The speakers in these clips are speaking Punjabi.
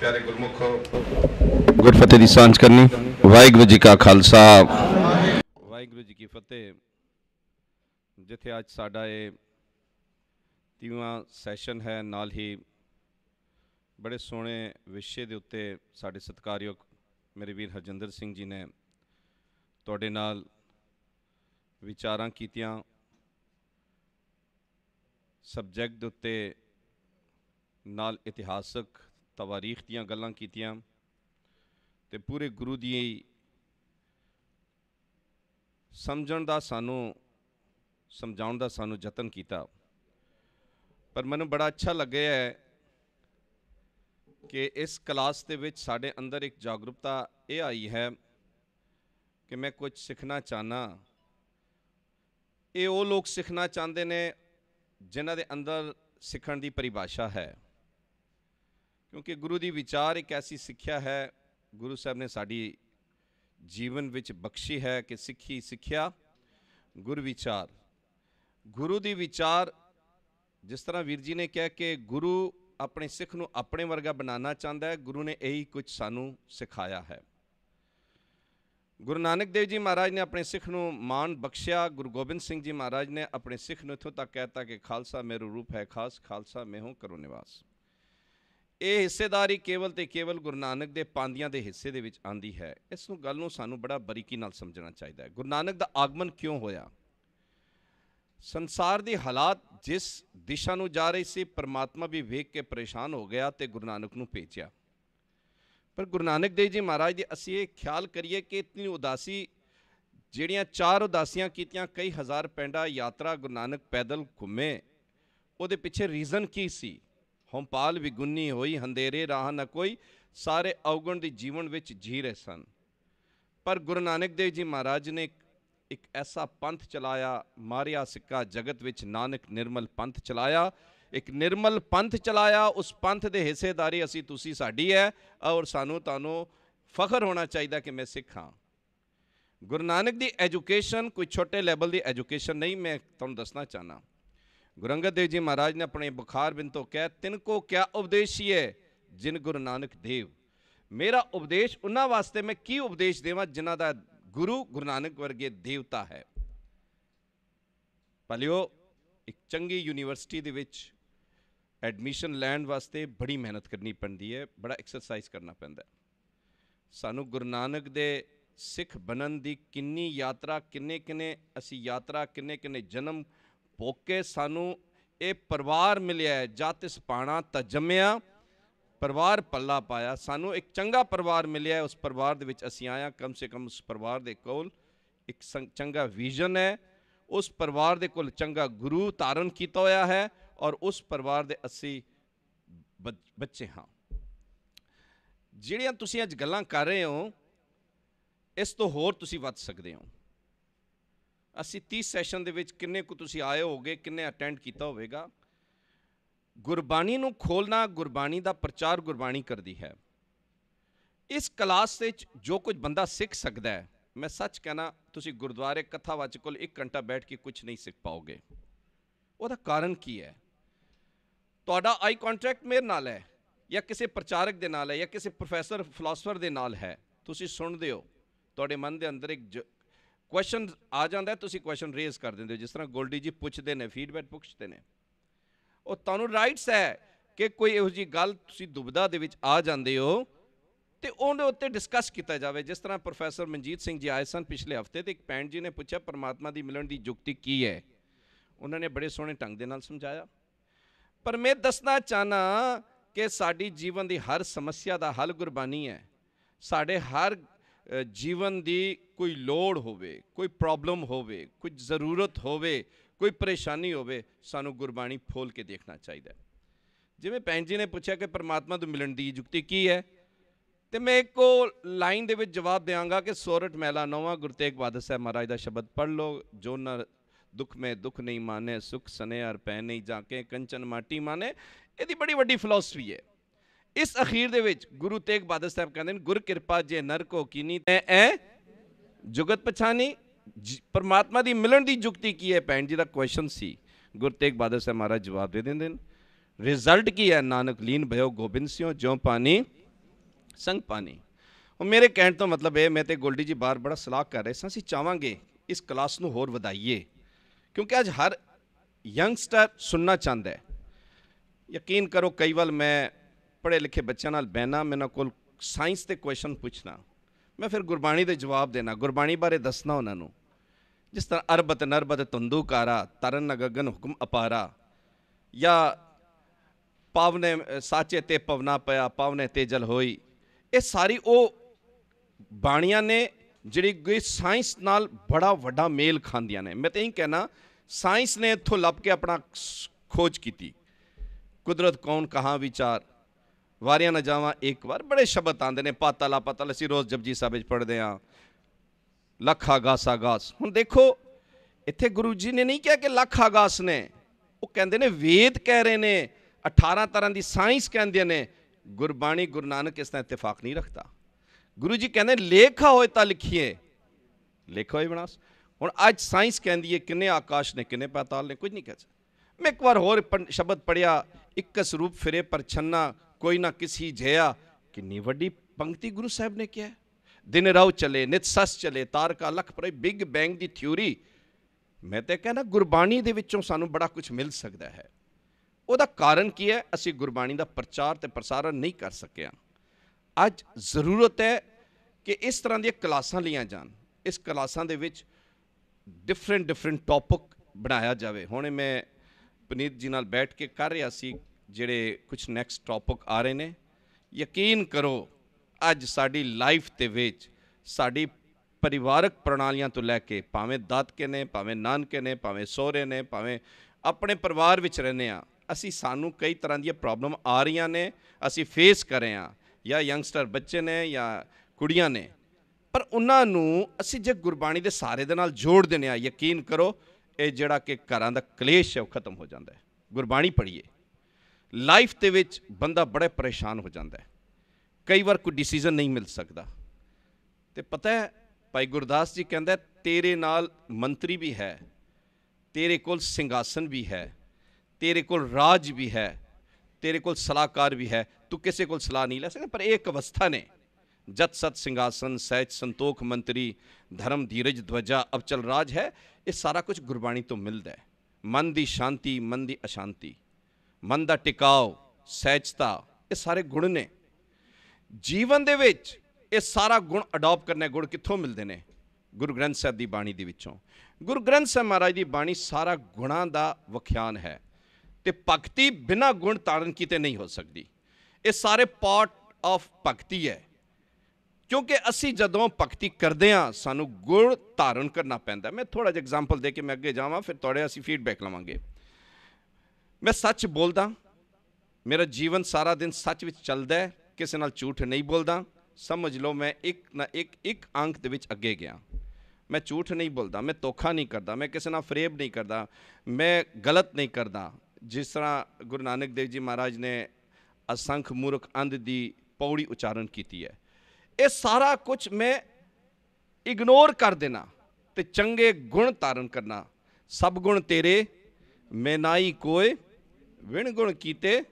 ਪਿਆਰੇ ਗੁਰਮੁਖ ਗੁਰਫਤਿਹ ਦੀ ਸਾਂਝ ਕਰਨੀ ਵਾਹਿਗੁਰੂ ਜੀ ਕਾ ਖਾਲਸਾ ਵਾਹਿਗੁਰੂ ਜੀ ਕੀ ਫਤਿਹ ਜਿੱਥੇ ਅੱਜ ਸਾਡਾ ਇਹ ਤੀਵਾਂ ਸੈਸ਼ਨ ਹੈ ਨਾਲ ਹੀ ਬੜੇ ਸੋਹਣੇ ਵਿਸ਼ੇ ਦੇ ਉੱਤੇ ਸਾਡੇ ਸਤਿਕਾਰਯੋਗ ਮੇਰੇ ਵੀਰ ਹਰਜਿੰਦਰ ਸਿੰਘ ਜੀ ਨੇ ਤੁਹਾਡੇ ਨਾਲ ਵਿਚਾਰਾਂ ਕੀਤੀਆਂ ਸਬਜੈਕਟ ਦੇ ਉੱਤੇ ਨਾਲ ਇਤਿਹਾਸਕ ਤਵਾਰੀਖ ਦੀਆਂ ਗੱਲਾਂ ਕੀਤੀਆਂ ਤੇ ਪੂਰੇ ਗੁਰੂ ਦੀ ਸਮਝਣ ਦਾ ਸਾਨੂੰ ਸਮਝਾਉਣ ਦਾ ਸਾਨੂੰ ਯਤਨ ਕੀਤਾ ਪਰ ਮੈਨੂੰ ਬੜਾ ਅੱਛਾ ਲੱਗਿਆ ਹੈ ਕਿ ਇਸ ਕਲਾਸ ਦੇ ਵਿੱਚ ਸਾਡੇ ਅੰਦਰ ਇੱਕ ਜਾਗਰੂਕਤਾ ਇਹ ਆਈ ਹੈ ਕਿ ਮੈਂ ਕੁਝ ਸਿੱਖਣਾ ਚਾਹਨਾ ਇਹ ਉਹ ਲੋਕ ਸਿੱਖਣਾ ਚਾਹੁੰਦੇ ਨੇ ਜਿਨ੍ਹਾਂ ਦੇ ਅੰਦਰ ਸਿੱਖਣ ਦੀ ਪਰਿਭਾਸ਼ਾ ਹੈ ਕਿਉਂਕਿ ਗੁਰੂ ਦੀ ਵਿਚਾਰ ਇੱਕ ਐਸੀ ਸਿੱਖਿਆ ਹੈ ਗੁਰੂ ਸਾਹਿਬ ਨੇ ਸਾਡੀ ਜੀਵਨ ਵਿੱਚ ਬਖਸ਼ੀ ਹੈ ਕਿ ਸਿੱਖੀ ਸਿੱਖਿਆ ਗੁਰ ਵਿਚਾਰ ਗੁਰੂ ਦੀ ਵਿਚਾਰ ਜਿਸ ਤਰ੍ਹਾਂ ਵੀਰ ਜੀ ਨੇ ਕਿਹਾ ਕਿ ਗੁਰੂ ਆਪਣੇ ਸਿੱਖ ਨੂੰ ਆਪਣੇ ਵਰਗਾ ਬਣਾਉਣਾ ਚਾਹੁੰਦਾ ਹੈ ਗੁਰੂ ਨੇ ਇਹੀ ਕੁਝ ਸਾਨੂੰ ਸਿਖਾਇਆ ਹੈ ਗੁਰੂ ਨਾਨਕ ਦੇਵ ਜੀ ਮਹਾਰਾਜ ਨੇ ਆਪਣੇ ਸਿੱਖ ਨੂੰ ਮਾਨ ਬਖਸ਼ਿਆ ਗੁਰੂ ਗੋਬਿੰਦ ਸਿੰਘ ਜੀ ਮਹਾਰਾਜ ਨੇ ਆਪਣੇ ਸਿੱਖ ਨੂੰ ਇਥੋਂ ਤੱਕ ਕਹਿਤਾ ਕਿ ਖਾਲਸਾ ਮੇਰੂ ਰੂਪ ਹੈ ਖਾਸ ਖਾਲਸਾ ਮੈਂ ਹਾਂ ਕਰੋ ਨਿਵਾਸ ਇਹ ਹਿੱਸੇਦਾਰੀ ਕੇਵਲ ਤੇ ਕੇਵਲ ਗੁਰੂ ਨਾਨਕ ਦੇ ਪਾਂਦੀਆਂ ਦੇ ਹਿੱਸੇ ਦੇ ਵਿੱਚ ਆਂਦੀ ਹੈ ਇਸ ਨੂੰ ਗੱਲ ਨੂੰ ਸਾਨੂੰ ਬੜਾ ਬਰੀਕੀ ਨਾਲ ਸਮਝਣਾ ਚਾਹੀਦਾ ਹੈ ਗੁਰੂ ਨਾਨਕ ਦਾ ਆਗਮਨ ਕਿਉਂ ਹੋਇਆ ਸੰਸਾਰ ਦੇ ਹਾਲਾਤ ਜਿਸ ਦਿਸ਼ਾ ਨੂੰ ਜਾ ਰਹੀ ਸੀ ਪਰਮਾਤਮਾ ਵੀ ਵੇਖ ਕੇ ਪਰੇਸ਼ਾਨ ਹੋ ਗਿਆ ਤੇ ਗੁਰੂ ਨਾਨਕ ਨੂੰ ਭੇਜਿਆ ਪਰ ਗੁਰੂ ਨਾਨਕ ਦੇਵ ਜੀ ਮਹਾਰਾਜ ਦੇ ਅਸੀਂ ਇਹ ਖਿਆਲ ਕਰੀਏ ਕਿ ਇਤਨੀ ਉਦਾਸੀ ਜਿਹੜੀਆਂ ਚਾਰ ਉਦਾਸੀਆਂ ਕੀਤੀਆਂ ਕਈ ਹਜ਼ਾਰ ਪੈਂਡਾ ਯਾਤਰਾ ਗੁਰੂ ਨਾਨਕ ਪੈਦਲ ਘੁੰਮੇ ਉਹਦੇ ਪਿੱਛੇ ਰੀਜ਼ਨ ਕੀ ਸੀ ਹੰਪਾਲ ਵੀ ਗੁੰਨੀ ਹੋਈ ਹੰਦੇਰੇ ਰਾਹ ਨਾ ਕੋਈ ਸਾਰੇ ਔਗਣ ਦੇ ਜੀਵਨ ਵਿੱਚ ਜੀ ਰਹੇ ਸਨ ਪਰ ਗੁਰੂ ਨਾਨਕ ਦੇਵ ਜੀ ਮਹਾਰਾਜ ਨੇ ਇੱਕ ਐਸਾ ਪੰਥ ਚਲਾਇਆ ਮਾਰਿਆ ਸਿੱਕਾ ਜਗਤ ਵਿੱਚ ਨਾਨਕ ਨਿਰਮਲ ਪੰਥ ਚਲਾਇਆ ਇੱਕ ਨਿਰਮਲ ਪੰਥ ਚਲਾਇਆ ਉਸ ਪੰਥ ਦੇ ਹਿੱਸੇਦਾਰੀ ਅਸੀਂ ਤੁਸੀਂ ਸਾਡੀ ਹੈ ਔਰ ਸਾਨੂੰ ਤੁਹਾਨੂੰ ਫਖਰ ਹੋਣਾ ਚਾਹੀਦਾ ਕਿ ਮੈਂ ਸਿੱਖਾਂ ਗੁਰੂ ਨਾਨਕ ਦੀ ਐਜੂਕੇਸ਼ਨ ਕੋਈ ਛੋਟੇ ਲੈਵਲ ਦੀ ਐਜੂਕੇਸ਼ਨ ਨਹੀਂ ਮੈਂ ਤੁਹਾਨੂੰ ਦੱਸਣਾ ਚਾਹਨਾ ਗੁਰੂ ਅੰਗਦ ਦੇਵ ਜੀ ਮਹਾਰਾਜ ਨੇ ਆਪਣੇ ਬੁਖਾਰ ਬਿੰਦ ਤੋਂ ਕਹਿ ਤਿੰਨ ਕੋ ਕਿਆ ਉਪਦੇਸ਼ੀਏ ਜਿਨ ਗੁਰੂ ਨਾਨਕ ਦੇਵ ਮੇਰਾ ਉਪਦੇਸ਼ ਉਹਨਾਂ ਵਾਸਤੇ ਮੈਂ ਕੀ ਉਪਦੇਸ਼ ਦੇਵਾਂ ਜਿਨ੍ਹਾਂ ਦਾ ਗੁਰੂ ਗੁਰੂ ਨਾਨਕ ਵਰਗੇ ਦੇਵਤਾ ਹੈ ਭਲਿਓ ਇੱਕ ਚੰਗੀ ਯੂਨੀਵਰਸਿਟੀ ਦੇ ਵਿੱਚ ਐਡਮਿਸ਼ਨ ਲੈਣ ਵਾਸਤੇ ਬੜੀ ਮਿਹਨਤ ਕਰਨੀ ਪੈਂਦੀ ਹੈ ਬੜਾ ਐਕਸਰਸਾਈਜ਼ ਕਰਨਾ ਪੈਂਦਾ ਹੈ ਸਾਨੂੰ ਗੁਰੂ ਨਾਨਕ ਦੇ ਸਿੱਖ ਬਨਨ ਦੀ ਕਿੰਨੀ ਯਾਤਰਾ ਕਿੰਨੇ ਕਿੰਨੇ ਅਸੀਂ ਯਾਤਰਾ ਕਿੰਨੇ ਕਿੰਨੇ ਜਨਮ ਭੋਕੇ ਸਾਨੂੰ ਇਹ ਪਰਿਵਾਰ ਮਿਲਿਆ ਜਤ ਇਸ ਪਾਣਾ ਤਜਮਿਆ ਪਰਿਵਾਰ ਪੱਲਾ ਪਾਇਆ ਸਾਨੂੰ ਇੱਕ ਚੰਗਾ ਪਰਿਵਾਰ ਮਿਲਿਆ ਉਸ ਪਰਿਵਾਰ ਦੇ ਵਿੱਚ ਅਸੀਂ ਆਇਆ ਕਮ ਸੇ ਕਮ ਉਸ ਪਰਿਵਾਰ ਦੇ ਕੋਲ ਇੱਕ ਚੰਗਾ ਵਿਜ਼ਨ ਹੈ ਉਸ ਪਰਿਵਾਰ ਦੇ ਕੋਲ ਚੰਗਾ ਗੁਰੂ ਧਾਰਨ ਕੀਤਾ ਹੋਇਆ ਹੈ ਔਰ ਉਸ ਪਰਿਵਾਰ ਦੇ ਅਸੀਂ ਬੱਚੇ ਹਾਂ ਜਿਹੜੀਆਂ ਤੁਸੀਂ ਅੱਜ ਗੱਲਾਂ ਕਰ ਰਹੇ ਹੋ ਇਸ ਤੋਂ ਹੋਰ ਤੁਸੀਂ ਵੱਧ ਸਕਦੇ ਹੋ ਅਸੀਂ 30 ਸੈਸ਼ਨ ਦੇ ਵਿੱਚ ਕਿੰਨੇ ਕੁ ਤੁਸੀਂ ਆਏ ਹੋਗੇ ਕਿੰਨੇ ਅਟੈਂਡ ਕੀਤਾ ਹੋਵੇਗਾ ਗੁਰਬਾਣੀ ਨੂੰ ਖੋਲਣਾ ਗੁਰਬਾਣੀ ਦਾ ਪ੍ਰਚਾਰ ਗੁਰਬਾਣੀ ਕਰਦੀ ਹੈ ਇਸ ਕਲਾਸ ਵਿੱਚ ਜੋ ਕੁਝ ਬੰਦਾ ਸਿੱਖ ਸਕਦਾ ਹੈ ਮੈਂ ਸੱਚ ਕਹਿਣਾ ਤੁਸੀਂ ਗੁਰਦੁਆਰੇ ਕਥਾਵਾਚ ਕੋਲ 1 ਘੰਟਾ ਬੈਠ ਕੇ ਕੁਝ ਨਹੀਂ ਸਿੱਖ ਪਾਓਗੇ ਉਹਦਾ ਕਾਰਨ ਕੀ ਹੈ ਤੁਹਾਡਾ ਆਈ ਕੰਟੈਕਟ ਮੇਰੇ ਨਾਲ ਹੈ ਜਾਂ ਕਿਸੇ ਪ੍ਰਚਾਰਕ ਦੇ ਨਾਲ ਹੈ ਜਾਂ ਕਿਸੇ ਪ੍ਰੋਫੈਸਰ ਫਿਲਾਸਫਰ ਦੇ ਨਾਲ ਹੈ ਤੁਸੀਂ ਸੁਣਦੇ ਹੋ ਤੁਹਾਡੇ ਮਨ ਦੇ ਅੰਦਰ ਇੱਕ ਕੁਐਸਚਨ ਆ ਜਾਂਦਾ ਤੁਸੀਂ ਕੁਐਸਚਨ ਰੇਜ਼ ਕਰ ਦਿੰਦੇ ਹੋ ਜਿਸ ਤਰ੍ਹਾਂ ਗੋਲਡੀ ਜੀ ਪੁੱਛਦੇ ਨੇ ਫੀਡਬੈਕ ਪੁੱਛਦੇ ਨੇ ਉਹ ਤੁਹਾਨੂੰ ਰਾਈਟਸ ਹੈ ਕਿ ਕੋਈ ਇਹੋ ਜੀ ਗੱਲ ਤੁਸੀਂ ਦੁਬਦਾ ਦੇ ਵਿੱਚ ਆ ਜਾਂਦੇ ਹੋ ਤੇ ਉਹਦੇ ਉੱਤੇ ਡਿਸਕਸ ਕੀਤਾ ਜਾਵੇ ਜਿਸ ਤਰ੍ਹਾਂ ਪ੍ਰੋਫੈਸਰ ਮਨਜੀਤ ਸਿੰਘ ਜੀ ਆਏ ਸਨ ਪਿਛਲੇ ਹਫਤੇ ਤੇ ਇੱਕ ਪੈਂਟ ਜੀ ਨੇ ਪੁੱਛਿਆ ਪਰਮਾਤਮਾ ਦੀ ਮਿਲਣ ਦੀ ਯੁਕਤੀ ਕੀ ਹੈ ਉਹਨਾਂ ਨੇ ਬੜੇ ਸੋਹਣੇ ਢੰਗ ਦੇ ਨਾਲ ਸਮਝਾਇਆ ਪਰ ਮੈਂ ਦੱਸਣਾ ਚਾਹਨਾ ਕਿ ਸਾਡੀ ਜੀਵਨ ਦੀ ਹਰ ਸਮੱਸਿਆ ਦਾ ਹੱਲ ਗੁਰਬਾਨੀ ਹੈ ਸਾਡੇ ਹਰ ਜੀਵਨ ਦੀ ਕੋਈ ਲੋੜ ਹੋਵੇ ਕੋਈ ਪ੍ਰੋਬਲਮ ਹੋਵੇ ਕੋਈ ਜ਼ਰੂਰਤ ਹੋਵੇ ਕੋਈ ਪਰੇਸ਼ਾਨੀ ਹੋਵੇ ਸਾਨੂੰ ਗੁਰਬਾਣੀ ਫੋਲ ਕੇ ਦੇਖਣਾ ਚਾਹੀਦਾ ਹੈ ਜਿਵੇਂ ਪੈਨ ਜੀ ਨੇ ਪੁੱਛਿਆ ਕਿ ਪਰਮਾਤਮਾ ਤੋਂ ਮਿਲਣ ਦੀ ਯੁਕਤੀ ਕੀ ਹੈ ਤੇ ਮੈਂ ਇੱਕੋ ਲਾਈਨ ਦੇ ਵਿੱਚ ਜਵਾਬ ਦੇਵਾਂਗਾ ਕਿ ਸੋਰਠ ਮਹਿਲਾ ਨੋਵਾ ਗੁਰਤੇਗ ਤੇਗ ਬਹਾਦਰ ਸਾਹਿਬ ਮਹਾਰਾਜ ਦਾ ਸ਼ਬਦ ਪੜ ਲਓ ਜੋ ਨਾ ਦੁੱਖ ਮੇ ਦੁੱਖ ਨਹੀਂ ਮਾਨੇ ਸੁਖ ਸਨੇ ਅਰ ਪੈ ਨਹੀਂ ਜਾਕੇ ਕੰਚਨ ਮਾਟੀ ਮਾਨੇ ਇਹਦੀ ਬੜੀ ਵੱਡੀ ਫਿਲਾਸਫੀ ਹੈ ਇਸ ਅਖੀਰ ਦੇ ਵਿੱਚ ਗੁਰੂ ਤੇਗ ਬਹਾਦਰ ਸਾਹਿਬ ਕਹਿੰਦੇ ਨੇ ਗੁਰ ਕਿਰਪਾ ਜੇ ਨਰ ਕੋ ਕੀਨੀ ਤੈ ਐ ਜੁਗਤ ਪਛਾਨੀ ਪਰਮਾਤਮਾ ਦੀ ਮਿਲਣ ਦੀ ਜੁਗਤੀ ਕੀ ਹੈ ਭੈਣ ਜੀ ਦਾ ਕੁਐਸਚਨ ਸੀ ਗੁਰ ਤੇਗ ਬਹਾਦਰ ਸਾਹਿਬ ਮਹਾਰਾਜ ਜਵਾਬ ਦੇ ਦਿੰਦੇ ਨੇ ਰਿਜ਼ਲਟ ਕੀ ਹੈ ਨਾਨਕ ਲੀਨ ਭਇਓ ਗੋਬਿੰਦ ਸਿਓ ਜਿਉ ਪਾਣੀ ਸੰਗ ਪਾਣੀ ਉਹ ਮੇਰੇ ਕਹਿਣ ਤੋਂ ਮਤਲਬ ਇਹ ਮੈਂ ਤੇ ਗੋਲਡੀ ਜੀ ਬਾਰ ਬੜਾ ਸਲਾਹ ਕਰ ਰਹੇ ਸਾਂ ਅਸੀਂ ਚਾਹਾਂਗੇ ਇਸ ਕਲਾਸ ਨੂੰ ਹੋਰ ਵਧਾਈਏ ਕਿਉਂਕਿ ਅੱਜ ਹਰ ਯੰਗਸਟਰ ਸੁਣਨਾ ਚਾਹੁੰਦਾ ਹੈ ਯਕੀਨ ਕਰੋ ਕਈ ਵਾਰ ਮੈਂ ਪੜ੍ਹੇ ਲਿਖੇ ਬੱਚਿਆਂ ਨਾਲ ਬਹਿਣਾ ਮੈਨਾਂ ਕੋਲ ਸਾਇੰਸ ਤੇ ਕੁਐਸਚਨ ਪੁੱਛਣਾ ਮੈਂ ਫਿਰ ਗੁਰਬਾਣੀ ਦੇ ਜਵਾਬ ਦੇਣਾ ਗੁਰਬਾਣੀ ਬਾਰੇ ਦੱਸਣਾ ਉਹਨਾਂ ਨੂੰ ਜਿਸ ਤਰ੍ਹਾਂ ਅਰਬਤ ਨਰਬਤ ਤੰਦੂਕਾਰਾ ਤਰਨ ਨਗਗਨ ਹੁਕਮ ਅਪਾਰਾ ਜਾਂ ਪਾਵਨੇ ਸਾਚੇ ਤੇ ਪਵਨਾ ਪਿਆ ਪਾਵਨੇ ਤੇ ਜਲ ਹੋਈ ਇਹ ਸਾਰੀ ਉਹ ਬਾਣੀਆਂ ਨੇ ਜਿਹੜੀ ਕੋਈ ਸਾਇੰਸ ਨਾਲ ਬੜਾ ਵੱਡਾ ਮੇਲ ਖਾਂਦੀਆਂ ਨੇ ਮੈਂ ਤਾਂ ਇਹ ਕਹਿਣਾ ਸਾਇੰਸ ਨੇ ਇਥੋਂ ਲੱਭ ਕੇ ਆਪਣਾ ਖੋਜ ਕੀਤੀ ਕੁਦਰਤ ਕੌਣ ਕਹਾ ਵਿਚਾਰ ਵਾਰਿਆਂ ਨਾ ਜਾਵਾਂ ਇੱਕ ਵਾਰ ਬੜੇ ਸ਼ਬਦ ਆਂਦੇ ਨੇ ਪਾਤਾਲਾ ਪਤਲ ਅਸੀਂ ਰੋਜ਼ ਜਪਜੀ ਸਾਹਿਬ ਵਿੱਚ ਪੜਦੇ ਆਂ ਲੱਖ ਆਗਾਸ ਆਗਾਸ ਹੁਣ ਦੇਖੋ ਇੱਥੇ ਗੁਰੂ ਜੀ ਨੇ ਨਹੀਂ ਕਿਹਾ ਕਿ ਲੱਖ ਆਗਾਸ ਨੇ ਉਹ ਕਹਿੰਦੇ ਨੇ ਵੇਦ ਕਹਿ ਰਹੇ ਨੇ 18 ਤਰ੍ਹਾਂ ਦੀ ਸਾਇੰਸ ਕਹਿੰਦੇ ਨੇ ਗੁਰਬਾਣੀ ਗੁਰੂ ਨਾਨਕ ਇਸ ਨਾਲ ਇਤਫਾਕ ਨਹੀਂ ਰੱਖਦਾ ਗੁਰੂ ਜੀ ਕਹਿੰਦੇ ਲੇਖਾ ਹੋਏ ਤਾਂ ਲਿਖੀਏ ਲੇਖਾ ਹੋਏ ਬਣਾਸ ਹੁਣ ਅੱਜ ਸਾਇੰਸ ਕਹਿੰਦੀ ਹੈ ਕਿੰਨੇ ਆਕਾਸ਼ ਨੇ ਕਿੰਨੇ ਪਾਤਾਲ ਨੇ ਕੁਝ ਨਹੀਂ ਕਹਿੰਦੇ ਮੈਂ ਇੱਕ ਵਾਰ ਹੋਰ ਸ਼ਬਦ ਪੜਿਆ ਇੱਕ ਰੂਪ ਫਿਰੇ ਪਰ ਛੰਨਾ ਕੋਈ ਨਾ ਕਿਸੇ ਜਿਆ ਕਿੰਨੀ ਵੱਡੀ ਪੰਕਤੀ ਗੁਰੂ ਸਾਹਿਬ ਨੇ ਕਿਹਾ ਦਿਨ ਰਾਉ ਚਲੇ ਨਿਤ ਸਸ ਚਲੇ ਤਾਰਕਾ ਲਖ ਪਰੇ ਬਿਗ ਬੈਂਗ ਦੀ ਥਿਊਰੀ ਮੈਂ ਤੇ ਕਹਿੰਦਾ ਗੁਰਬਾਣੀ ਦੇ ਵਿੱਚੋਂ ਸਾਨੂੰ ਬੜਾ ਕੁਝ ਮਿਲ ਸਕਦਾ ਹੈ ਉਹਦਾ ਕਾਰਨ ਕੀ ਹੈ ਅਸੀਂ ਗੁਰਬਾਣੀ ਦਾ ਪ੍ਰਚਾਰ ਤੇ ਪ੍ਰਸਾਰਨ ਨਹੀਂ ਕਰ ਸਕਿਆ ਅੱਜ ਜ਼ਰੂਰਤ ਹੈ ਕਿ ਇਸ ਤਰ੍ਹਾਂ ਦੀਆਂ ਕਲਾਸਾਂ ਲਈਆਂ ਜਾਣ ਇਸ ਕਲਾਸਾਂ ਦੇ ਵਿੱਚ ਡਿਫਰੈਂਟ ਡਿਫਰੈਂਟ ਟੌਪਿਕ ਬਣਾਇਆ ਜਾਵੇ ਹੁਣ ਮੈਂ ਪਨੀਤ ਜੀ ਨਾਲ ਬੈਠ ਕੇ ਕਰ ਰਿਹਾ ਸੀ ਜਿਹੜੇ ਕੁਝ ਨੈਕਸਟ ਟੌਪਿਕ ਆ ਰਹੇ ਨੇ ਯਕੀਨ ਕਰੋ ਅੱਜ ਸਾਡੀ ਲਾਈਫ ਤੇ ਵਿੱਚ ਸਾਡੀ ਪਰਿਵਾਰਕ ਪ੍ਰਣਾਲੀਆਂ ਤੋਂ ਲੈ ਕੇ ਭਾਵੇਂ ਦਾਦਕੇ ਨੇ ਭਾਵੇਂ ਨਾਨਕੇ ਨੇ ਭਾਵੇਂ ਸੋਹਰੇ ਨੇ ਭਾਵੇਂ ਆਪਣੇ ਪਰਿਵਾਰ ਵਿੱਚ ਰਹਿੰਦੇ ਆ ਅਸੀਂ ਸਾਨੂੰ ਕਈ ਤਰ੍ਹਾਂ ਦੀਆਂ ਪ੍ਰੋਬਲਮ ਆ ਰਹੀਆਂ ਨੇ ਅਸੀਂ ਫੇਸ ਕਰ ਰਹੇ ਆ ਜਾਂ ਯੰਗਸਟਰ ਬੱਚੇ ਨੇ ਜਾਂ ਕੁੜੀਆਂ ਨੇ ਪਰ ਉਹਨਾਂ ਨੂੰ ਅਸੀਂ ਜੇ ਗੁਰਬਾਣੀ ਦੇ ਸਾਰੇ ਦੇ ਨਾਲ ਜੋੜ ਦਿੰਨੇ ਆ ਯਕੀਨ ਕਰੋ ਇਹ ਜਿਹੜਾ ਕਿ ਘਰਾਂ ਦਾ ਕਲੇਸ਼ ਹੈ ਉਹ ਖਤਮ ਹੋ ਜਾਂਦਾ ਹੈ ਗੁਰਬਾਣੀ ਪੜ੍ਹੀਏ ਲਾਈਫ ਦੇ ਵਿੱਚ ਬੰਦਾ ਬੜਾ ਪਰੇਸ਼ਾਨ ਹੋ ਜਾਂਦਾ ਹੈ ਕਈ ਵਾਰ ਕੋਈ ਡਿਸੀਜਨ ਨਹੀਂ ਮਿਲ ਸਕਦਾ ਤੇ ਪਤਾ ਹੈ ਭਾਈ ਗੁਰਦਾਸ ਜੀ ਕਹਿੰਦਾ ਤੇਰੇ ਨਾਲ ਮੰਤਰੀ ਵੀ ਹੈ ਤੇਰੇ ਕੋਲ ਸਿੰਘਾਸਨ ਵੀ ਹੈ ਤੇਰੇ ਕੋਲ ਰਾਜ ਵੀ ਹੈ ਤੇਰੇ ਕੋਲ ਸਲਾਹਕਾਰ ਵੀ ਹੈ ਤੂੰ ਕਿਸੇ ਕੋਲ ਸਲਾਹ ਨਹੀਂ ਲੈ ਸਕਦਾ ਪਰ ਇਹ ਇੱਕ ਅਵਸਥਾ ਨੇ ਜਤ ਸਤ ਸਿੰਘਾਸਨ ਸਹਿਜ ਸੰਤੋਖ ਮੰਤਰੀ ਧਰਮ ਧੀਰਜ ਧਵਜਾ ਅਬਚਲ ਰਾਜ ਹੈ ਇਹ ਸਾਰਾ ਕੁਝ ਗੁਰਬਾਣੀ ਤੋਂ ਮਿਲਦਾ ਹੈ ਮਨ ਦੀ ਸ਼ਾਂਤੀ ਮਨ ਦੀ ਅਸ਼ਾਂਤੀ ਮਨ ਦਾ ਟਿਕਾਉ ਸਹਿਜਤਾ ਇਹ ਸਾਰੇ ਗੁਣ ਨੇ ਜੀਵਨ ਦੇ ਵਿੱਚ ਇਹ ਸਾਰਾ ਗੁਣ ਅਡਾਪਟ ਕਰਨਾ ਗੁਣ ਕਿੱਥੋਂ ਮਿਲਦੇ ਨੇ ਗੁਰੂ ਗ੍ਰੰਥ ਸਾਹਿਬ ਦੀ ਬਾਣੀ ਦੇ ਵਿੱਚੋਂ ਗੁਰੂ ਗ੍ਰੰਥ ਸਾਹਿਬ ਮਹਾਰਾਜ ਦੀ ਬਾਣੀ ਸਾਰਾ ਗੁਣਾਂ ਦਾ ਵਿਖਿਆਨ ਹੈ ਤੇ ਭਗਤੀ ਬਿਨਾ ਗੁਣ ਤਾਰਨ ਕੀਤੇ ਨਹੀਂ ਹੋ ਸਕਦੀ ਇਹ ਸਾਰੇ ਪਾਰਟ ਆਫ ਭਗਤੀ ਹੈ ਕਿਉਂਕਿ ਅਸੀਂ ਜਦੋਂ ਭਗਤੀ ਕਰਦੇ ਹਾਂ ਸਾਨੂੰ ਗੁਣ ਧਾਰਨ ਕਰਨਾ ਪੈਂਦਾ ਮੈਂ ਥੋੜਾ ਜਿਹਾ ਐਗਜ਼ਾਮਪਲ ਦੇ ਕੇ ਮੈਂ ਅੱਗੇ ਜਾਵਾਂ ਫਿਰ ਤੁਹਾਡੇ ਅਸੀਂ ਫੀਡਬੈਕ ਲਵਾਂਗੇ ਮੈਂ ਸੱਚ ਬੋਲਦਾ ਮੇਰਾ ਜੀਵਨ ਸਾਰਾ ਦਿਨ ਸੱਚ ਵਿੱਚ ਚੱਲਦਾ ਹੈ ਕਿਸੇ ਨਾਲ ਝੂਠ ਨਹੀਂ ਬੋਲਦਾ ਸਮਝ ਲਓ ਮੈਂ ਇੱਕ ਨਾ ਇੱਕ ਇੱਕ ਅੰਕ ਦੇ ਵਿੱਚ ਅੱਗੇ ਗਿਆ ਮੈਂ ਝੂਠ ਨਹੀਂ ਬੋਲਦਾ ਮੈਂ ਤੋਖਾ ਨਹੀਂ ਕਰਦਾ ਮੈਂ ਕਿਸੇ ਨਾਲ ਫਰੇਬ ਨਹੀਂ ਕਰਦਾ ਮੈਂ ਗਲਤ ਨਹੀਂ ਕਰਦਾ ਜਿਸ ਤਰ੍ਹਾਂ ਗੁਰੂ ਨਾਨਕ ਦੇਵ ਜੀ ਮਹਾਰਾਜ ਨੇ ਅਸੰਖ ਮੂਰਖ ਅੰਧ ਦੀ ਪੌੜੀ ਉਚਾਰਨ ਕੀਤੀ ਹੈ ਇਹ ਸਾਰਾ ਕੁਝ ਮੈਂ ਇਗਨੋਰ ਕਰ ਦੇਣਾ ਤੇ ਚੰਗੇ ਗੁਣ ਤਾਰਨ ਕਰਨਾ ਸਭ ਗੁਣ ਤੇਰੇ ਮੈਂ ਨਾਈ ਕੋਈ ਵਿਣ ਗੁਣ ਕੀਤੇ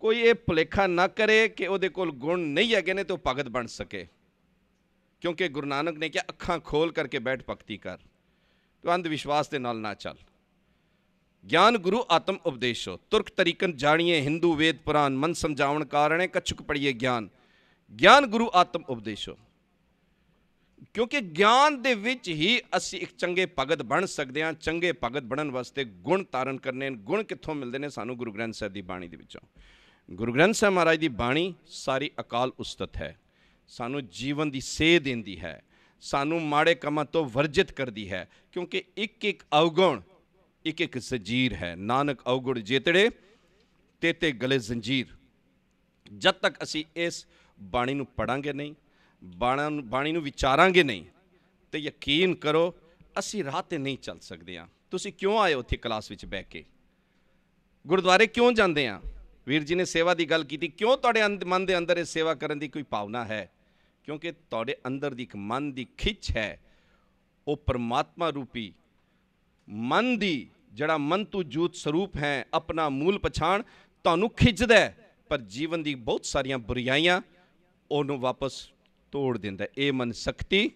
ਕੋਈ ਇਹ ਭਲੇਖਾ ਨਾ ਕਰੇ ਕਿ ਉਹਦੇ ਕੋਲ ਗੁਣ ਨਹੀਂ ਹੈਗੇ ਨੇ ਤੇ ਉਹ ਭਗਤ ਬਣ ਸਕੇ ਕਿਉਂਕਿ ਗੁਰੂ ਨਾਨਕ ਨੇ ਕਿਹਾ ਅੱਖਾਂ ਖੋਲ ਕਰਕੇ ਬੈਠ ਭਗਤੀ ਕਰ ਤੂੰ ਅੰਧ ਵਿਸ਼ਵਾਸ ਦੇ ਨਾਲ ਨਾ ਚੱਲ ਗਿਆਨ ਗੁਰੂ ਆਤਮ ਉਪਦੇਸ਼ੋ ਤੁਰਕ ਤਰੀਕਨ ਜਾਣੀਏ ਹਿੰਦੂ ਵੇਦ ਪੁਰਾਨ ਮਨ ਸਮਝਾਉਣ ਕਾਰਣੇ ਕਛੁਕ ਪੜੀਏ ਗਿਆਨ ਗਿਆਨ ਗੁਰੂ ਆਤਮ ਉਪਦੇਸ਼ੋ ਕਿਉਂਕਿ ਗਿਆਨ ਦੇ ਵਿੱਚ ਹੀ ਅਸੀਂ ਇੱਕ ਚੰਗੇ ਭਗਤ ਬਣ ਸਕਦੇ ਹਾਂ ਚੰਗੇ ਭਗਤ ਬਣਨ ਵਾਸਤੇ ਗੁਣ ਤਾਰਨ ਕਰਨੇ ਗੁਣ ਕਿੱਥੋਂ ਮਿਲਦੇ ਨੇ ਸਾਨੂੰ ਗੁਰੂ ਗ੍ਰੰਥ ਸਾਹਿਬ ਦੀ ਬਾਣੀ ਦੇ ਵਿੱਚੋਂ ਗੁਰੂ ਗ੍ਰੰਥ ਸਾਹਿਬ ਮਹਾਰਾਜ ਦੀ ਬਾਣੀ ਸਾਰੀ ਅਕਾਲ ਉਸਤਤ ਹੈ ਸਾਨੂੰ ਜੀਵਨ ਦੀ ਸੇਧ ਦਿੰਦੀ ਹੈ ਸਾਨੂੰ ਮਾੜੇ ਕੰਮਾਂ ਤੋਂ ਵਰਜਿਤ ਕਰਦੀ ਹੈ ਕਿਉਂਕਿ ਇੱਕ ਇੱਕ ਔਗਣ ਇੱਕ ਇੱਕ ਸਜੀਰ ਹੈ ਨਾਨਕ ਔਗੜ ਜੇਤੜੇ ਤੇਤੇ ਗਲੇ ਜ਼ੰਜੀਰ ਜਦ ਤੱਕ ਅਸੀਂ ਇਸ ਬਾਣੀ ਨੂੰ ਪੜਾਂਗੇ ਨਹੀਂ ਬਾਣਾ ਬਾਣੀ ਨੂੰ ਵਿਚਾਰਾਂਗੇ ਨਹੀਂ ਤੇ ਯਕੀਨ ਕਰੋ ਅਸੀਂ ਰਾਹ ਤੇ ਨਹੀਂ ਚੱਲ ਸਕਦੇ ਆ ਤੁਸੀਂ ਕਿਉਂ ਆਏ ਉੱਥੇ ਕਲਾਸ ਵਿੱਚ ਬਹਿ ਕੇ ਗੁਰਦੁਆਰੇ ਕਿਉਂ ਜਾਂਦੇ ਆ ਵੀਰ ਜੀ ਨੇ ਸੇਵਾ ਦੀ ਗੱਲ ਕੀਤੀ ਕਿਉਂ ਤੁਹਾਡੇ ਮਨ ਦੇ ਅੰਦਰ ਇਹ ਸੇਵਾ ਕਰਨ ਦੀ ਕੋਈ ਭਾਵਨਾ ਹੈ ਕਿਉਂਕਿ ਤੁਹਾਡੇ ਅੰਦਰ ਦੀ ਇੱਕ ਮਨ ਦੀ ਖਿੱਚ ਹੈ ਉਹ ਪਰਮਾਤਮਾ ਰੂਪੀ ਮਨ ਦੀ ਜਿਹੜਾ ਮਨ ਤੂ ਜੂਤ ਸਰੂਪ ਹੈ ਆਪਣਾ ਮੂਲ ਪਛਾਣ ਤੁਹਾਨੂੰ ਖਿੱਚਦਾ ਪਰ ਜੀਵਨ ਦੀ ਬਹੁਤ ਸਾਰੀਆਂ ਬੁਰੀਆਈਆਂ ਉਹਨੂੰ ਵਾਪਸ ਤੋੜ ਦਿੰਦਾ ਇਹ ਮਨ ਸ਼ਕਤੀ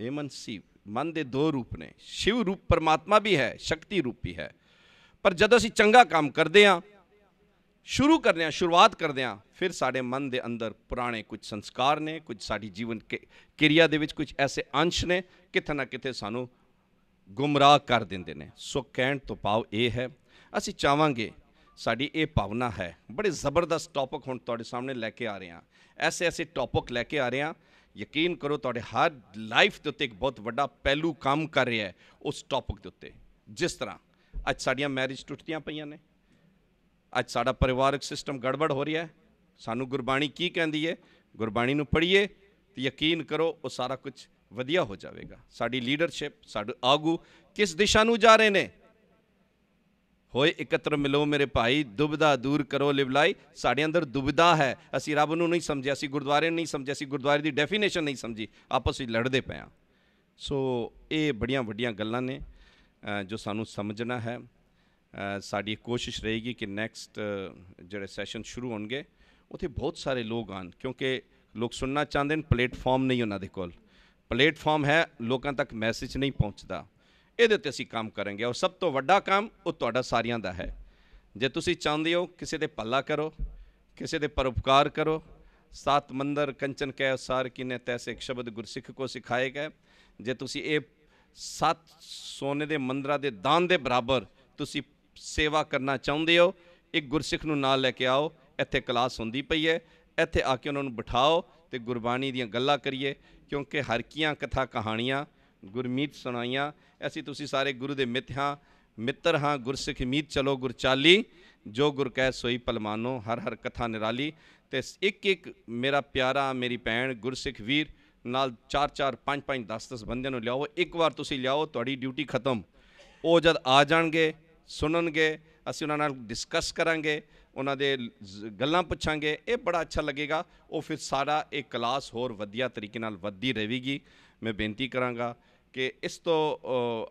ਇਹ ਮਨ ਸੀ ਮਨ ਦੇ ਦੋ ਰੂਪ ਨੇ ਸ਼ਿਵ ਰੂਪ ਪਰਮਾਤਮਾ ਵੀ ਹੈ ਸ਼ਕਤੀ ਰੂਪ ਵੀ ਹੈ ਪਰ ਜਦੋਂ ਅਸੀਂ ਚੰਗਾ ਕੰਮ ਕਰਦੇ ਹਾਂ ਸ਼ੁਰੂ ਕਰਦੇ ਹਾਂ ਸ਼ੁਰੂਆਤ ਕਰਦੇ ਹਾਂ ਫਿਰ ਸਾਡੇ ਮਨ ਦੇ ਅੰਦਰ ਪੁਰਾਣੇ ਕੁਝ ਸੰਸਕਾਰ ਨੇ ਕੁਝ ਸਾਡੀ ਜੀਵਨ ਕਿਰਿਆ ਦੇ ਵਿੱਚ ਕੁਝ ਐਸੇ ਅੰਸ਼ ਨੇ ਕਿਥੇ ਨਾ ਕਿਥੇ ਸਾਨੂੰ ਗੁੰਮਰਾਹ ਕਰ ਦਿੰਦੇ ਨੇ ਸੋ ਕਹਿਣ ਤੋਂ ਪਾਉ ਇਹ ਹੈ ਅਸੀਂ ਚਾਹਾਂਗੇ ਸਾਡੀ ਇਹ ਭਾਵਨਾ ਹੈ ਬੜੇ ਜ਼ਬਰਦਸਤ ਟੌਪਿਕ ਹੁਣ ਤੁਹਾਡੇ ਸਾਹਮਣੇ ਲੈ ਕੇ ਆ ਰਹੇ ਹਾਂ ਐਸੇ ਐਸੇ ਟੌਪਿਕ ਲੈ ਕੇ ਆ ਰਹੇ ਹਾਂ ਯਕੀਨ ਕਰੋ ਤੁਹਾਡੇ ਹਰ ਲਾਈਫ ਦੇ ਉੱਤੇ ਇੱਕ ਬਹੁਤ ਵੱਡਾ ਪਹਿਲੂ ਕੰਮ ਕਰ ਰਿਹਾ ਹੈ ਉਸ ਟੌਪਿਕ ਦੇ ਉੱਤੇ ਜਿਸ ਤਰ੍ਹਾਂ ਅੱਜ ਸਾਡੀਆਂ ਮੈਰਿਜ ਟੁੱਟਦੀਆਂ ਪਈਆਂ ਨੇ ਅੱਜ ਸਾਡਾ ਪਰਿਵਾਰਕ ਸਿਸਟਮ ਗੜਬੜ ਹੋ ਰਿਹਾ ਹੈ ਸਾਨੂੰ ਗੁਰਬਾਣੀ ਕੀ ਕਹਿੰਦੀ ਹੈ ਗੁਰਬਾਣੀ ਨੂੰ ਪੜ੍ਹੀਏ ਤੇ ਯਕੀਨ ਕਰੋ ਉਹ ਸਾਰਾ ਕੁਝ ਵਧੀਆ ਹੋ ਜਾਵੇਗਾ ਸਾਡੀ ਲੀਡਰਸ਼ਿਪ ਸਾਡੇ ਆਗੂ ਕਿਸ ਦਿਸ਼ਾ ਨੂੰ ਜਾ ਰਹੇ ਨੇ ਹੋਏ ਇਕੱਤਰ ਮਿਲੋ ਮੇਰੇ ਭਾਈ ਦੁਬਿਧਾ ਦੂਰ ਕਰੋ ਲਿਵਲਾਈ ਸਾਡੇ ਅੰਦਰ ਦੁਬਿਧਾ ਹੈ ਅਸੀਂ ਰੱਬ ਨੂੰ ਨਹੀਂ ਸਮਝਿਆ ਅਸੀਂ ਗੁਰਦੁਆਰੇ ਨੂੰ ਨਹੀਂ ਸਮਝਿਆ ਅਸੀਂ ਗੁਰਦੁਆਰੇ ਦੀ ਡੈਫੀਨੇਸ਼ਨ ਨਹੀਂ ਸਮਝੀ ਆਪਸ ਵਿੱਚ ਲੜਦੇ ਪਏ ਆ ਸੋ ਇਹ ਬੜੀਆਂ ਵੱਡੀਆਂ ਗੱਲਾਂ ਨੇ ਜੋ ਸਾਨੂੰ ਸਮਝਣਾ ਹੈ ਸਾਡੀ ਕੋਸ਼ਿਸ਼ ਰਹੇਗੀ ਕਿ ਨੈਕਸਟ ਜਿਹੜੇ ਸੈਸ਼ਨ ਸ਼ੁਰੂ ਹੋਣਗੇ ਉਥੇ ਬਹੁਤ ਸਾਰੇ ਲੋਕ ਆਣ ਕਿਉਂਕਿ ਲੋਕ ਸੁਣਨਾ ਚਾਹੁੰਦੇ ਨੇ ਪਲੇਟਫਾਰਮ ਨਹੀਂ ਉਹਨਾਂ ਦੇ ਕੋਲ ਪਲੇਟਫਾਰਮ ਹੈ ਲੋਕਾਂ ਤੱਕ ਮੈਸੇਜ ਨਹੀਂ ਪਹੁੰਚਦਾ ਇਹਦੇ ਤੇ ਅਸੀਂ ਕੰਮ ਕਰਾਂਗੇ ਔਰ ਸਭ ਤੋਂ ਵੱਡਾ ਕੰਮ ਉਹ ਤੁਹਾਡਾ ਸਾਰਿਆਂ ਦਾ ਹੈ ਜੇ ਤੁਸੀਂ ਚਾਹੁੰਦੇ ਹੋ ਕਿਸੇ ਦੇ ਪੱਲਾ ਕਰੋ ਕਿਸੇ ਦੇ ਪਰਉਪਕਾਰ ਕਰੋ ਸਾਤ ਮੰਦਰ ਕੰਚਨ ਕੈ ਸਾਰ ਕਿਨੇ ਤੈਸੇ ਇੱਕ ਸ਼ਬਦ ਗੁਰਸਿੱਖ ਕੋ ਸਿਖਾਏ ਗਏ ਜੇ ਤੁਸੀਂ ਇਹ ਸੱਤ ਸੋਨੇ ਦੇ ਮੰਦਰਾ ਦੇ ਦਾਨ ਦੇ ਬਰਾਬਰ ਤੁਸੀਂ ਸੇਵਾ ਕਰਨਾ ਚਾਹੁੰਦੇ ਹੋ ਇੱਕ ਗੁਰਸਿੱਖ ਨੂੰ ਨਾਲ ਲੈ ਕੇ ਆਓ ਇੱਥੇ ਕਲਾਸ ਹੁੰਦੀ ਪਈ ਹੈ ਇੱਥੇ ਆ ਕੇ ਉਹਨਾਂ ਨੂੰ ਬਿਠਾਓ ਤੇ ਗੁਰਬਾਣੀ ਦੀਆਂ ਗੱਲਾਂ ਕਰੀਏ ਕਿਉਂਕਿ ਹਰਕੀਆਂ ਕਥਾ ਕਹਾਣੀਆਂ ਗੁਰਮੀਤ ਸੁਣਾਈਆਂ ਅਸੀਂ ਤੁਸੀਂ ਸਾਰੇ ਗੁਰੂ ਦੇ ਮਿੱਤ ਹਾਂ ਮਿੱਤਰ ਹਾਂ ਗੁਰਸਿੱਖ ਮੀਤ ਚਲੋ ਗੁਰਚਾਲੀ ਜੋ ਗੁਰ ਕਹਿ ਸੋਈ ਪਲਮਾਨੋ ਹਰ ਹਰ ਕਥਾ ਨਿਰਾਲੀ ਤੇ ਇੱਕ ਇੱਕ ਮੇਰਾ ਪਿਆਰਾ ਮੇਰੀ ਭੈਣ ਗੁਰਸਿੱਖ ਵੀਰ ਨਾਲ 4 4 5 5 10 10 ਬੰਦਿਆਂ ਨੂੰ ਲਿਆਓ ਇੱਕ ਵਾਰ ਤੁਸੀਂ ਲਿਆਓ ਤੁਹਾਡੀ ਡਿਊਟੀ ਖਤਮ ਉਹ ਜਦ ਆ ਜਾਣਗੇ ਸੁਣਨਗੇ ਅਸੀਂ ਉਹਨਾਂ ਨਾਲ ਡਿਸਕਸ ਕਰਾਂਗੇ ਉਹਨਾਂ ਦੇ ਗੱਲਾਂ ਪੁੱਛਾਂਗੇ ਇਹ ਬੜਾ ਅੱਛਾ ਲੱਗੇਗਾ ਉਹ ਫਿਰ ਸਾਰਾ ਇਹ ਕਲਾਸ ਹੋਰ ਵਧੀਆ ਤਰੀਕੇ ਨਾਲ ਵੱਧਦੀ ਰਹੇਗੀ ਮੈਂ ਬੇਨਤੀ ਕਰਾਂਗਾ ਕਿ ਇਸ ਤੋਂ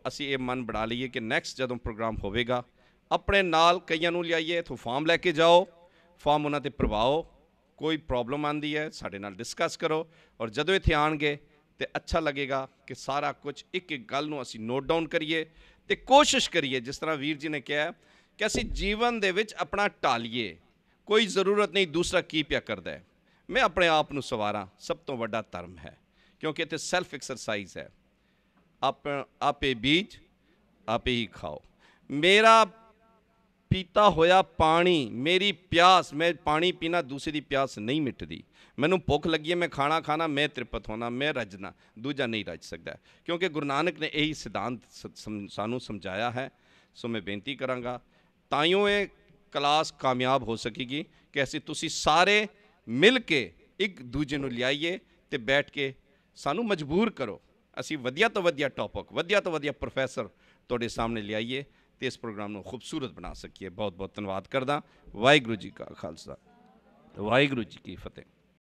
ਅਸੀਂ ਇਹ ਮਨ ਬਣਾ ਲਈਏ ਕਿ ਨੈਕਸਟ ਜਦੋਂ ਪ੍ਰੋਗਰਾਮ ਹੋਵੇਗਾ ਆਪਣੇ ਨਾਲ ਕਈਆਂ ਨੂੰ ਲਿਆਈਏ ਇਥੋਂ ਫਾਰਮ ਲੈ ਕੇ ਜਾਓ ਫਾਰਮ ਉਹਨਾਂ ਤੇ ਪ੍ਰਵਾਓ ਕੋਈ ਪ੍ਰੋਬਲਮ ਆਂਦੀ ਹੈ ਸਾਡੇ ਨਾਲ ਡਿਸਕਸ ਕਰੋ ਔਰ ਜਦੋਂ ਇੱਥੇ ਆਣਗੇ ਤੇ ਅੱਛਾ ਲੱਗੇਗਾ ਕਿ ਸਾਰਾ ਕੁਝ ਇੱਕ ਇੱਕ ਗੱਲ ਨੂੰ ਅਸੀਂ ਨੋਟ ਡਾਊਨ ਕਰੀਏ ਤੇ ਕੋਸ਼ਿਸ਼ ਕਰੀਏ ਜਿਸ ਤਰ੍ਹਾਂ ਵੀਰ ਜੀ ਨੇ ਕਿਹਾ ਕਿ ਅਸੀਂ ਜੀਵਨ ਦੇ ਵਿੱਚ ਆਪਣਾ ਟਾਲੀਏ ਕੋਈ ਜ਼ਰੂਰਤ ਨਹੀਂ ਦੂਸਰਾ ਕੀ ਪਿਆ ਕਰਦਾ ਮੈਂ ਆਪਣੇ ਆਪ ਨੂੰ ਸਵਾਰਾਂ ਸਭ ਤੋਂ ਵੱਡਾ ਧਰਮ ਹੈ ਕਿਉਂਕਿ ਇੱਥੇ ਸੈਲਫ ਐਕਸਰਸਾਈਜ਼ ਹੈ ਆਪ ਆਪੇ ਬੀਜ ਆਪੇ ਹੀ ਖਾਓ ਮੇਰਾ ਪੀਤਾ ਹੋਇਆ ਪਾਣੀ ਮੇਰੀ ਪਿਆਸ ਮੈਂ ਪਾਣੀ ਪੀਣਾ ਦੂਸਰੀ ਦੀ ਪਿਆਸ ਨਹੀਂ ਮਿਟਦੀ ਮੈਨੂੰ ਭੁੱਖ ਲੱਗੀ ਹੈ ਮੈਂ ਖਾਣਾ ਖਾਣਾ ਮੈਂ ਤ੍ਰਿਪਤ ਹੋਣਾ ਮੈਂ ਰਜਣਾ ਦੂਜਾ ਨਹੀਂ ਰਜ ਸਕਦਾ ਕਿਉਂਕਿ ਗੁਰੂ ਨਾਨਕ ਨੇ ਇਹੀ ਸਿਧਾਂਤ ਸਾਨੂੰ ਸਮਝਾਇਆ ਹੈ ਸੋ ਮੈਂ ਬੇਨਤੀ ਕਰਾਂਗਾ ਹੀ ਇਹ ਕਲਾਸ ਕਾਮਯਾਬ ਹੋ ਸਕੇਗੀ ਕਿ ਅਸੀਂ ਤੁਸੀਂ ਸਾਰੇ ਮਿਲ ਕੇ ਇੱਕ ਦੂਜੇ ਨੂੰ ਲਿਆਈਏ ਤੇ ਬੈਠ ਕੇ ਸਾਨੂੰ ਮਜਬੂਰ ਕਰੋ ਅਸੀਂ ਵਧੀਆ ਤੋਂ ਵਧੀਆ ਟੌਪਿਕ ਵਧੀਆ ਤੋਂ ਵਧੀਆ ਪ੍ਰੋਫੈਸਰ ਤੁਹਾਡੇ ਸਾਹਮਣੇ ਲਿਆਈਏ ਤੇ ਇਸ ਪ੍ਰੋਗਰਾਮ ਨੂੰ ਖੂਬਸੂਰਤ ਬਣਾ ਸਕੀਏ ਬਹੁਤ ਬਹੁਤ ਧੰਨਵਾਦ ਕਰਦਾ ਵਾਹਿਗੁਰੂ ਜੀ ਕਾ ਖਾਲਸਾ ਵਾਹਿਗੁਰੂ ਜੀ ਕੀ ਫਤਿਹ